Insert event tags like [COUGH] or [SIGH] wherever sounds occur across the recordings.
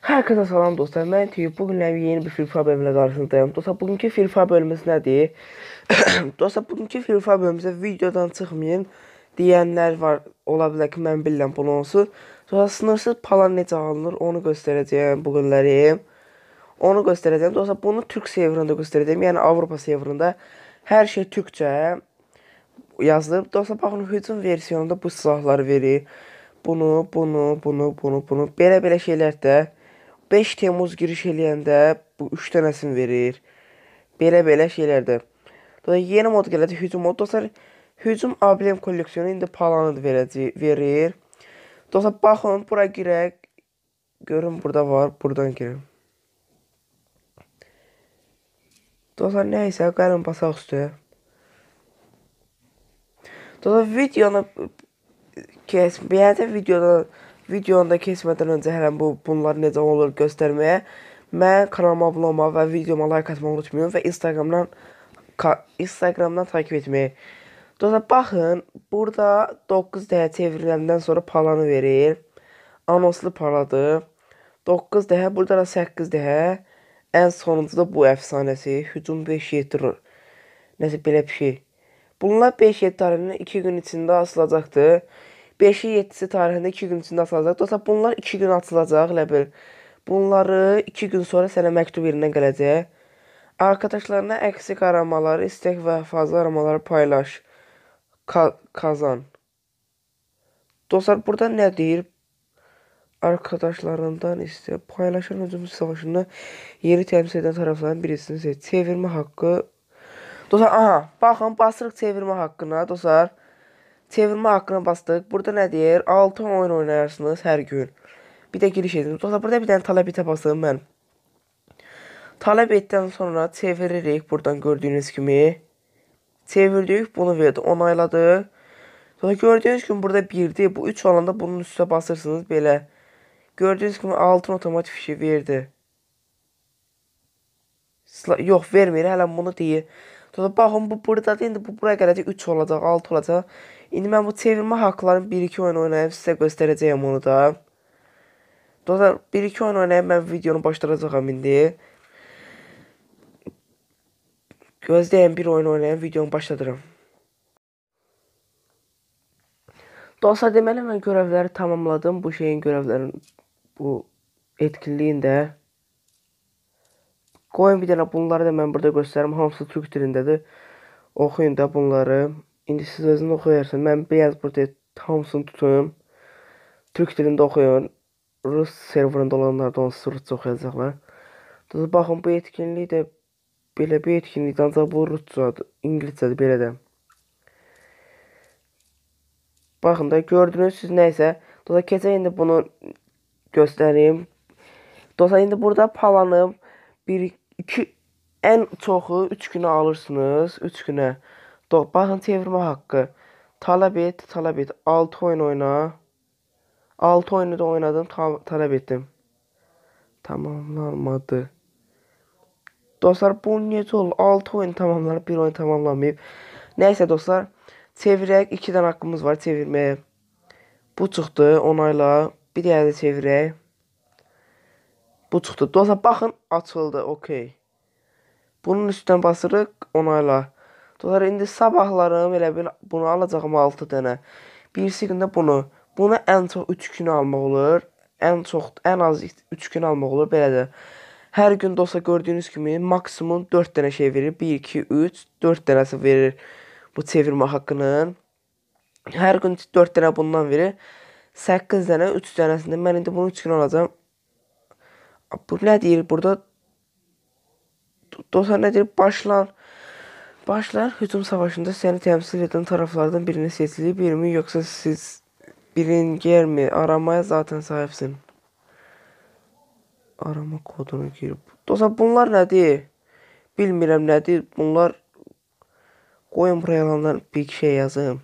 Hər salam dostlar, mən Tüyü. Bugünlə yeni bir FIFA bölümlə qarşınızdayım. Dostlar, bugünkü FIFA bölümümüz nədir? [CLEARS THROAT] dostlar, bugünkü FIFA bölümümüzə videodan çıxmayın deyənlər var. Ola bilər ki, mən bilirəm bunu olsun. Dostlar, sınırsız pala necə alınır, onu göstərəcəyəm bugünləri. Onu göstərəcəyəm. Dostlar, bunu Türk serverında göstərəcəyəm. Yəni Avropa serverında hər şey türkcə yazılıb. Dostlar, baxın, hücum versiyonunda bu silahları verir. Bunu, bunu, bunu, bunu, bunu, belə-belə şeylər də 5 Temmuz giriş eləyəndə bu 3 dənəsini verir. Belə-belə şeylərdə. Sonra yeni mod gələcək, hücum mod. Dostlar, hücum ablem kolleksiyonu indi palanı verəcək, verir. Dostlar, baxın, bura girək. Görün, burada var, buradan girin. Dostlar, nə isə, qarın basaq üstə. Dostlar, videonu kes, bəyəndə videoda Videonu da keçmədən öncə hələn bu bunlar necə olur göstərməyə mən kanalıma abunə olmağı və videoma like atmağı unutmayın və Instagramdan Instagramdan takib etməyi. Dosta baxın, burada 9 dəyə çevriləndən sonra palanı verir. Anonslu paladır. 9 dəyə, burada da 8 dəyə. Ən sonuncu da bu əfsanəsi. Hücum 5-7 Nəsə belə bir şey. Bunlar 5-7 tarixinin 2 gün içində asılacaqdır. 5-7-si tarixində 2 gün içində atılacaq. Dostlar, bunlar 2 gün atılacaq, elə bil. Bunları 2 gün sonra sənə məktub yerinə gələcək. Arkadaşlarına əksik aramaları, istək və fazla aramaları paylaş. Ka kazan. Dostlar, burada nə deyir? Arkadaşlarından istə paylaşan özümüz savaşında yeri təmsil edən tərəflərin birisini seç. Çevirmə haqqı Dostlar, aha, baxın, basırıq çevirmə haqqına, dostlar. Çevirmə haqqına bastıq. Burada nə deyir? 6 oyun oynayarsınız hər gün. Bir də giriş edin. Sonra burada bir dənə tələb etə basın mən. Tələb etdən sonra çeviririk buradan gördüyünüz kimi. Çevirdik, bunu verdi, onayladı. Sonra gördüyünüz kimi burada 1-dir. Bu 3 olanda bunun üstə basırsınız belə. Gördüyünüz kimi altın otomatik fişi verdi. Yox, vermir. Hələ bunu deyir. Sonra tota baxın bu burdadır. İndi bu bura gələcək 3 olacaq, 6 olacaq. İndi mən bu çevirmə haqqlarını 1-2 oyun oynayıb sizə göstərəcəyəm onu da. Dostlar 1-2 oyun oynayıb mən videonu başlayacağam indi. Gözləyən bir oyun oynayıb videonu başladıram. Dostlar deməli mən görevləri tamamladım. Bu şeyin görevlərin bu etkinliyində. Qoyun bir dənə bunları da mən burada göstərim. Hamısı türk dilindədir. Oxuyun da bunları. İndi siz özünüz oxuyarsınız. Mən biraz burada hamısını tutum. Türk dilində oxuyun. Rus serverında olanlardan onsuz rusca oxuyacaqlar. Düz baxın bu etkinlik də belə bir etkinlikdir. Ancaq bu ruscadır, ingiliscədir belə də. Baxın da gördünüz siz nəysə. Dosa keçək indi bunu göstərim. Dosa indi burada palanım bir 2 ən çoxu 3 günə alırsınız, 3 günə. Baxın çevirmə haqqı. Tələb et, tələb et. 6 oyun oyna. 6 oyunu da oynadım, tələb etdim. Tamamlanmadı. Dostlar, bu necə olur? 6 oyun tamamlanıb, 1 oyun tamamlanmayıb. Nəysə dostlar, çevirək. 2 dənə haqqımız var çevirməyə. Bu çıxdı onayla. Bir dənə də çevirək. Bu çıxdı. Dostlar baxın, açıldı. Okay. Bunun üstdən basırıq onayla. Dostlar indi sabahlarım elə bil bunu alacağım 6 dənə. Birisi gündə bunu. Bunu ən çox 3 gün almaq olur. Ən çox ən az 3 gün almaq olur belə də. Hər gün dostlar gördüyünüz kimi maksimum 4 dənə şey verir. 1 2 3 4 dənəsi verir bu çevirmə haqqının. Hər gün 4 dənə bundan verir. 8 dənə, 3 dənəsində mən indi bunu 3 gün alacağam bu nə deyir burada? Dosa nə deyir? Başlan. Başlan hücum savaşında səni təmsil edən tərəflərdən birini seçilib, birimi yoxsa siz biringermi aramaya zaten sahibsin. Arama kodunu girib. Dosa bunlar nədir? Bilmirəm nədir. Bunlar qoyun buraya yalandan bir şey yazım.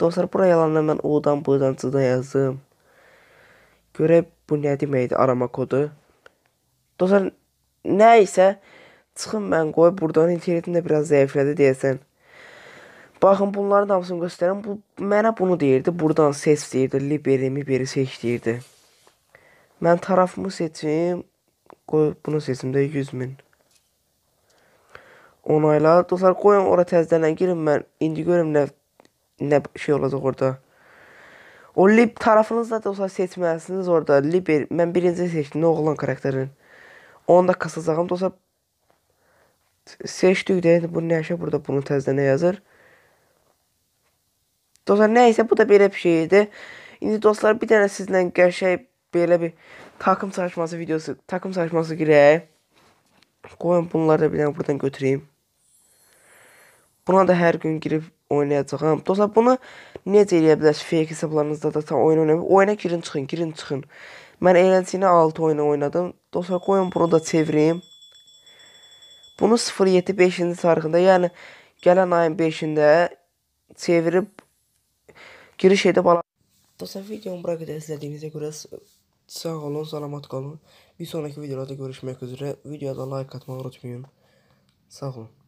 Dostlar bura yalandan mən O'dan, B'dan, C'dan yazdım. Görək bu nə deməkdir arama kodu. Dostlar nə isə çıxın mən qoy burdan internetim də biraz zəiflədi deyəsən. Baxın bunların hamısını göstərim. Bu mənə bunu deyirdi. Burdan seç deyirdi. Liberimi beri seç deyirdi. Mən tarafımı seçim. Qoy bunu seçim də 100 min. Onayla. Dostlar qoyun ora təzədən girin mən. İndi görüm nə nə şey olacaq orada. O lib tarafını zaten olsa seçməlisiniz orada. Liber, mən birinci seçdim oğlan karakterin. Onu da kasacağım da olsa seçdik də yəni bu nə şey burada bunu təzdən yazır. Dostlar nə isə bu da belə bir şey idi. İndi dostlar bir dənə sizlə qəşəng belə bir takım çalışması videosu, takım çalışması girək. Qoyun bunları da bir dənə buradan götüreyim. Buna da hər gün girib Oynayacağım. Dostlar bunu necə eləyə bilərsiniz? Fake hesablarınızda da tam oyun oynayın. Oyuna girin çıxın, girin çıxın. Mən eğlenceli 6 oyunu oynadım. Dostlar koyun bunu da çevireyim. Bunu 07-5-ci tarixində, yəni gələn ayın 5-də çevirib giriş edib ala. Dostlar videomu bura qədər izlədiyinizə görə sağ olun, salamat kalın. Bir sonraki videolarda görüşmək üzrə. Videoda like atmayı unutmayın. Sağ olun.